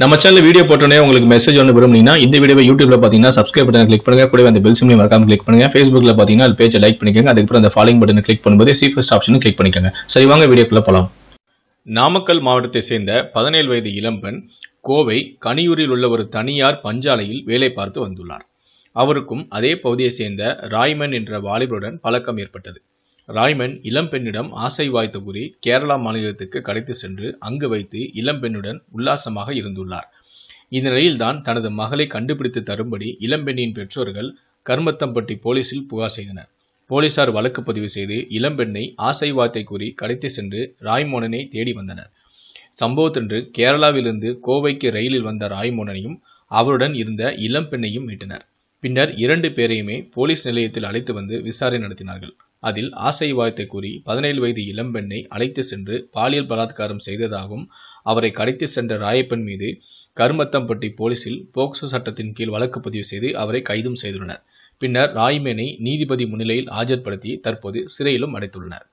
நம்ம channel video போட்டோன்னே உங்களுக்கு மெசேஜ் ஒன்று விரும்புனீங்கன்னா இந்த வீடியோ யூடியூப்ல பார்த்தீங்கன்னா சப்ஸ்கிரைப் பட்டன் கிளிக் பண்ணுங்க கூட அந்த பெல் சிம்லையும் மறக்காம கிளிக் பண்ணுங்க ஃபேஸ்புக்ல பார்த்தீங்கன்னா அது பேஜை லைக் பண்ணிக்கோங்க அதுக்கப்புறம் அந்த ஃபாலோயிங் பட்டன் கிளிக் பண்ணும்போது சீஃபஸ்ட் ஆப்ஷனும் கிளிக் பண்ணிக்கோங்க சரி வாங்க வீடியோக்குள்ள போலாம் நாமக்கல் மாவட்டத்தை சேர்ந்த பதினேழு வயது இளம்பெண் கோவை கனியூரில் உள்ள ஒரு தனியார் பஞ்சாலையில் வேலை பார்த்து வந்துள்ளார் அவருக்கும் அதே பகுதியை சேர்ந்த ராய்மன் என்ற வாலிபருடன் பழக்கம் ஏற்பட்டது ராய்மன் இளம்பெண்ணிடம் ஆசை வாய்த்த கூறி கேரளா மாநிலத்துக்கு கடைத்து சென்று அங்கு வைத்து இளம்பெண்ணுடன் உல்லாசமாக இருந்துள்ளார் இந்நிலையில்தான் தனது மகளை கண்டுபிடித்து தரும்படி இளம்பெண்ணின் பெற்றோர்கள் கர்மத்தம்பட்டி போலீசில் புகார் செய்தனர் போலீசார் வழக்கு பதிவு செய்து இளம்பெண்ணை ஆசை வார்த்தை கூறி கடைத்து சென்று ராய்மோனனை தேடி வந்தனர் சம்பவத்தன்று கேரளாவிலிருந்து கோவைக்கு ரயிலில் வந்த ராய்மோனனையும் அவருடன் இருந்த இளம்பெண்ணையும் மீட்டனர் பின்னர் இரண்டு பேரையுமே போலீஸ் நிலையத்தில் அழைத்து வந்து விசாரணை நடத்தினார்கள் அதில் ஆசை வாய்த்தை கூறி பதினேழு வயது இளம்பெண்ணை அழைத்து சென்று பாலியல் பலாத்காரம் செய்ததாகவும் அவரை கடைத்து சென்ற ராயப்பன் மீது கருமத்தம்பட்டி போலீசில் போக்சோ சட்டத்தின் கீழ் வழக்கு பதிவு செய்து அவரை கைதும் செய்துள்ளனர் பின்னர் ராய்மேனை நீதிபதி முன்னிலையில் ஆஜர்படுத்தி தற்போது சிறையிலும் அடைத்துள்ளனர்